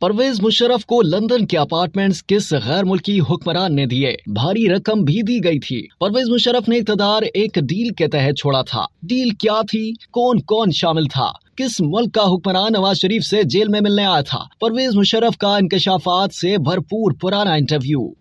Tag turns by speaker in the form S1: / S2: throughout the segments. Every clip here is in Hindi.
S1: परवेज मुशरफ को लंदन के अपार्टमेंट्स किस गैर मुल्की हुक्मरान ने दिए भारी रकम भी दी गई थी परवेज मुशरफ ने इकतदार एक डील के तहत छोड़ा था डील क्या थी कौन कौन शामिल था किस मुल्क का हुक्मरान नवाज शरीफ से जेल में मिलने आया था परवेज मुशरफ का इंकशाफात से भरपूर पुराना इंटरव्यू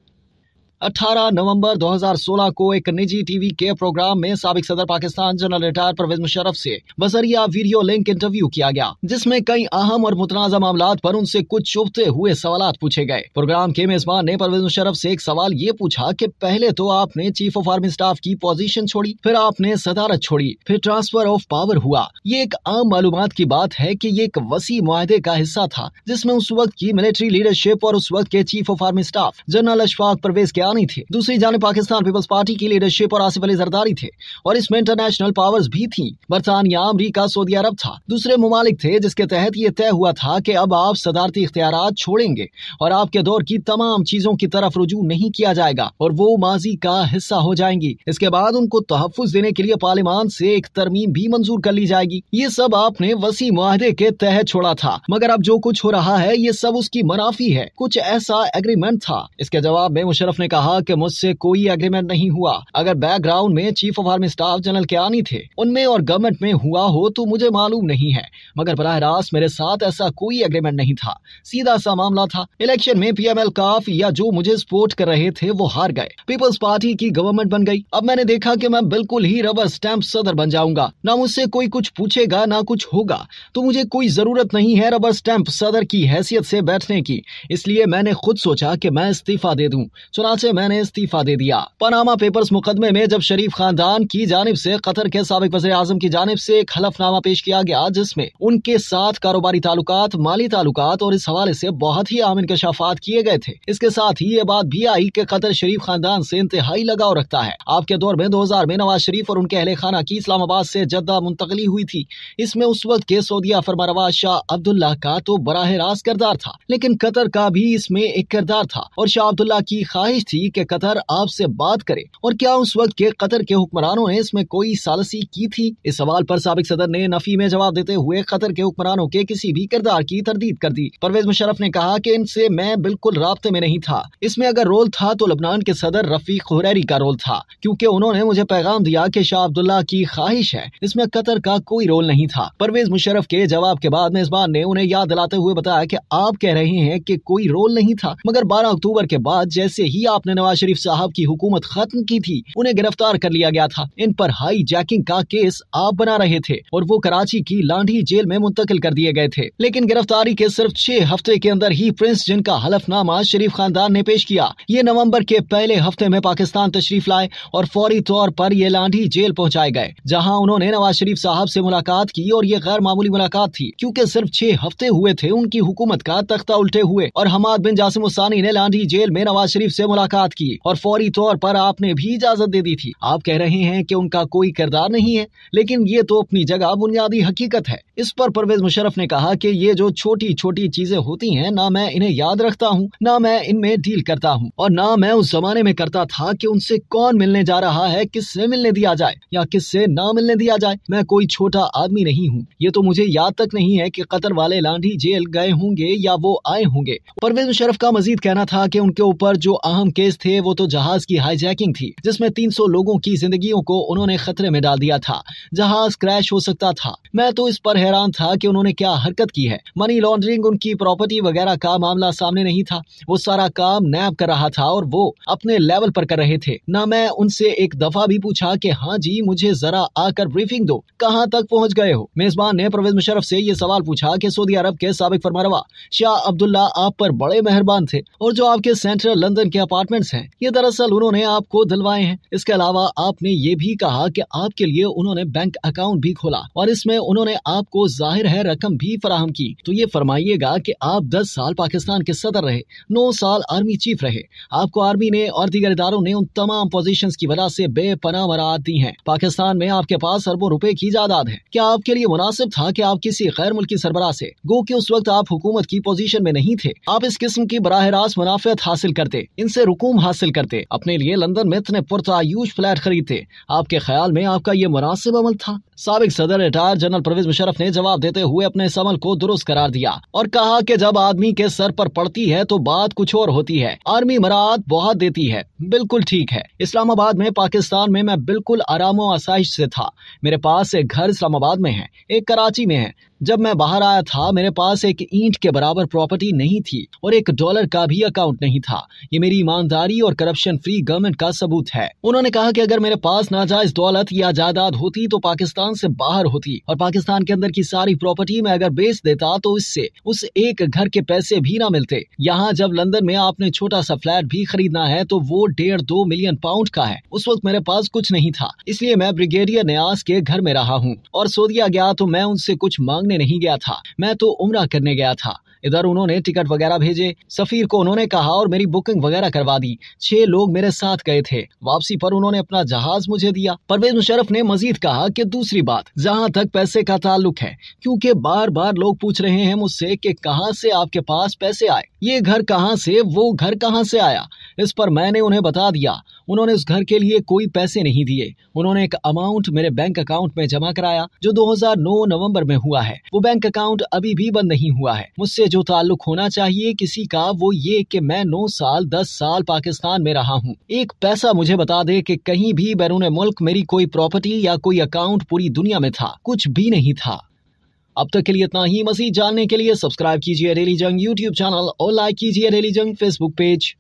S1: 18 नवंबर 2016 को एक निजी टीवी के प्रोग्राम में सबक सदर पाकिस्तान जनरल रिटायर परवेज मुशरफ से बसरिया वीडियो लिंक इंटरव्यू किया गया जिसमें कई अहम और मुतनाजा मामला पर उनसे कुछ चुभते हुए सवाल पूछे गए प्रोग्राम के मेजबान ने परवेज मुशरफ से एक सवाल ये पूछा कि पहले तो आपने चीफ ऑफ आर्मी स्टाफ की पोजीशन छोड़ी फिर आपने सदारत छोड़ी फिर ट्रांसफर ऑफ पावर हुआ ये एक आम मालूम की बात है की ये एक वसी माहे का हिस्सा था जिसमे उस वक्त की मिलिट्री लीडरशिप और उस वक्त के chief of army staff general Ashfaq Parvez के बयानी थे दूसरी जाने पाकिस्तान पीपल्स पार्टी की लीडरशिप और आसिफ अली जरदारी थे और इसमें इंटरनेशनल पावर्स भी थी बरतानिया अमरीका सऊदी अरब था दूसरे ममालिक थे जिसके तहत ये तय हुआ था कि अब आप सदारती इख्तियार छोड़ेंगे और आपके दौर की तमाम चीजों की तरफ रुजू नहीं किया जाएगा और वो माजी का हिस्सा हो जाएंगी इसके बाद उनको तहफ़ देने के लिए पार्लियमान से एक तरमीम भी मंजूर कर ली जाएगी ये सब आपने वसी माहे के तहत छोड़ा था मगर अब जो कुछ हो रहा है ये सब उसकी मनाफी है कुछ ऐसा एग्रीमेंट था इसके जवाब में मुशरफ ने कहा कि मुझसे कोई एग्रीमेंट नहीं हुआ अगर बैकग्राउंड में chief of army staff general आनी थे उनमें और गवर्नमेंट में हुआ हो तो मुझे मालूम नहीं है मगर बरह रास्त मेरे साथ ऐसा कोई एग्रीमेंट नहीं था सीधा सा मामला था इलेक्शन में पी काफ या जो मुझे सपोर्ट कर रहे थे वो हार गए पीपल्स पार्टी की गवर्नमेंट बन गई अब मैंने देखा कि मैं बिल्कुल ही रबर स्टैंप सदर बन जाऊंगा ना मुझसे कोई कुछ पूछेगा ना कुछ होगा तो मुझे कोई जरूरत नहीं है रबर स्टैंप सदर की हैसियत से बैठने की इसलिए मैंने खुद सोचा कि मैं इस्तीफा दे दूं चुनाव से मैंने इस्तीफा दे दिया पनामा पेपर्स मुकदमे में जब शरीफ खानदान की जानब से कतर के सबक वजे आजम की जानब से एक हलफनामा पेश किया गया जिसमें उनके साथ कारोबारी तालुक माली तालुक और इस हवाले से बहुत ही आम इंकशाफात किए गए थे इसके साथ ही ये बात भी आई कि कतर शरीफ खानदान से इंतहाई लगाव रखता है आपके दौर में दो हजार में नवाज शरीफ और उनके अहल खाना की इस्लामाबाद से जद्दा मुंतकली हुई थी इसमें उस वक्त के सऊदिया फरमारवा शाह अब्दुल्ला का तो बराह रास्त करदार था लेकिन कतर का भी इसमें एक किरदार था और शाह अब्दुल्ला की ख्वाहिश थी कि कतर आपसे बात करे और क्या उस वक्त के कतर के हुक्मरानों ने इसमें कोई सालसी की थी इस सवाल पर सबक सदर ने नफी में जवाब देते हुए कतर के हुक्मरानों के किसी भी किरदार की तरदीद कर दी परवेज मुशरफ ने कहा की इनसे मैं बिल्कुल रबते में नहीं था इसमें अगर रोल था तो लबनान के सदर रफी खुरैरी का रोल था क्यूँकी उन्होंने मुझे पैगाम दिया की शाह अब्दुल्ला की ख्वाहिश है इसमें कतर का कोई रोल नहीं था परवेज मुशरफ के जवाब के बाद मेजबान ने उन्हें याद दिलाते हुए बताया की आप कह रहे हैं की कोई रोल नहीं था मगर बारह अक्टूबर के बाद जैसे ही आप आपने नवाज शरीफ साहब की हुकूमत खत्म की थी उन्हें गिरफ्तार कर लिया गया था इन पर हाई जैकिंग का केस आप बना रहे थे और वो कराची की लांडी जेल में मुंतकिल कर दिए गए थे लेकिन गिरफ्तारी के सिर्फ छह हफ्ते के अंदर ही प्रिंस जिनका हलफनामा शरीफ खानदान ने पेश किया ये नवम्बर के पहले हफ्ते में पाकिस्तान तशरीफ लाए और फौरी तौर पर ये लांडी जेल पहुँचाए गए जहाँ उन्होंने नवाज शरीफ साहब ऐसी मुलाकात की और ये गैर मामूली मुलाकात थी क्यूँकी सिर्फ छह हफ्ते हुए थे उनकी हुकूमत का तख्ता उल्टे हुए और हमाद बिन जासिम उसानी ने लांडी जेल में नवाज शरीफ ऐसी मुलाकात मुलाकात की और फौरी तौर पर आपने भी इजाजत दे दी थी आप कह रहे हैं कि उनका कोई किरदार नहीं है लेकिन ये तो अपनी जगह बुनियादी हकीकत है इस पर परवेज मुशरफ ने कहा कि ये जो छोटी छोटी चीजें होती हैं ना मैं इन्हें याद रखता हूँ ना मैं इनमें डील करता हूँ और ना मैं उस जमाने में करता था कि उनसे कौन मिलने जा रहा है किससे मिलने दिया जाए या किससे ना मिलने दिया जाए मैं कोई छोटा आदमी नहीं हूँ ये तो मुझे याद तक नहीं है कि कतर वाले लांडी जेल गए होंगे या वो आए होंगे परवेज मुशरफ का मजीद कहना था कि उनके ऊपर जो अहम के केस थे वो तो जहाज की हाईजैकिंग थी जिसमें 300 लोगों की जिंदगियों को उन्होंने खतरे में डाल दिया था जहाज क्रैश हो सकता था मैं तो इस पर हैरान था कि उन्होंने क्या हरकत की है मनी लॉन्ड्रिंग उनकी प्रॉपर्टी वगैरह का मामला सामने नहीं था वो सारा काम नैब कर रहा था और वो अपने लेवल पर कर रहे थे न मैं उनसे एक दफा भी पूछा की हाँ जी मुझे जरा आकर ब्रीफिंग दो कहाँ तक पहुँच गए हो मेजबान ने परवेज मुशरफ से ये सवाल पूछा की सऊदी अरब के सबक फरमारवा शाह अब्दुल्ला आप पर बड़े मेहरबान थे और जो आपके सेंट्रल लंदन के अपार्टमेंट स्टेटमेंट्स हैं ये दरअसल उन्होंने आपको दिलवाए हैं इसके अलावा आपने ये भी कहा कि आपके लिए उन्होंने बैंक अकाउंट भी खोला और इसमें उन्होंने आपको जाहिर है रकम भी फराहम की तो ये फरमाइएगा कि आप दस साल पाकिस्तान के सदर रहे नौ साल आर्मी चीफ रहे आपको आर्मी ने और दीगर इदारों ने उन तमाम पोजिशन की वजह से बेपना मराहत दी है पाकिस्तान में आपके पास अरबों रुपए की जायदाद है क्या आपके लिए मुनासिब था कि आप किसी गैर मुल्की सरबराह से गो कि उस वक्त आप हुकूमत की पोजीशन में नहीं थे आप इस किस्म की बराह रास्त मुनाफियत हासिल करते इनसे रुकूम हासिल करते अपने लिए लंदन में इतने पुरतायूज फ्लैट खरीदते आपके ख्याल में आपका ये मुनासिब अमल था सबक सदर रिटायर जनरल परवेज मुशरफ ने जवाब देते हुए अपने इस अमल को दुरुस्त करार दिया और कहा कि जब आदमी के सर पर पड़ती है तो बात कुछ और होती है आर्मी मराद बहुत देती है बिल्कुल ठीक है इस्लामाबाद में पाकिस्तान में मैं बिल्कुल आराम आसाइश से था मेरे पास एक घर इस्लामाबाद में है एक कराची में है जब मैं बाहर आया था मेरे पास एक ईंट के बराबर प्रॉपर्टी नहीं थी और एक डॉलर का भी अकाउंट नहीं था ये मेरी ईमानदारी और करप्शन फ्री गवर्नमेंट का सबूत है उन्होंने कहा कि अगर मेरे पास नाजायज दौलत या जायदाद होती तो पाकिस्तान से बाहर होती और पाकिस्तान के अंदर की सारी प्रॉपर्टी में अगर बेच देता तो इससे उस एक घर के पैसे भी ना मिलते यहाँ जब लंदन में आपने छोटा सा फ्लैट भी खरीदना है तो वो डेढ़ दो मिलियन पाउंड का है उस वक्त मेरे पास कुछ नहीं था इसलिए मैं ब्रिगेडियर न्यास के घर में रहा हूँ और दिया गया तो मैं उनसे कुछ मांगने घूमने नहीं गया था मैं तो उम्र करने गया था इधर उन्होंने टिकट वगैरह भेजे सफीर को उन्होंने कहा और मेरी बुकिंग वगैरह करवा दी छह लोग मेरे साथ गए थे वापसी पर उन्होंने अपना जहाज मुझे दिया परवेज मुशरफ ने मजीद कहा कि दूसरी बात जहाँ तक पैसे का ताल्लुक है क्योंकि बार बार लोग पूछ रहे हैं मुझसे कि कहां से आपके पास पैसे आए ये घर कहाँ से वो घर कहाँ से आया इस पर मैंने उन्हें बता दिया उन्होंने इस घर के लिए कोई पैसे नहीं दिए उन्होंने एक अमाउंट मेरे बैंक अकाउंट में जमा कराया जो 2009 नवंबर में हुआ है वो बैंक अकाउंट अभी भी बंद नहीं हुआ है मुझसे जो ताल्लुक होना चाहिए किसी का वो ये कि मैं नौ साल दस साल पाकिस्तान में रहा हूँ एक पैसा मुझे बता दे कि कहीं भी बैरून मुल्क मेरी कोई प्रॉपर्टी या कोई अकाउंट पूरी दुनिया में था कुछ भी नहीं था अब तक के लिए इतना ही मसीह जानने के लिए सब्सक्राइब कीजिए रेली जंग यूट्यूब चैनल और लाइक कीजिए रेली जंग फेसबुक पेज